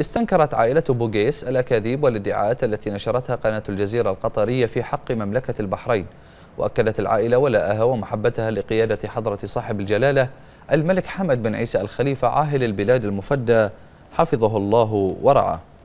استنكرت عائلة بوغيس الأكاذيب والادعاءات التي نشرتها قناة الجزيرة القطرية في حق مملكة البحرين وأكدت العائلة ولاءها ومحبتها لقيادة حضرة صاحب الجلالة الملك حمد بن عيسى الخليفة عاهل البلاد المفدى حفظه الله ورعاه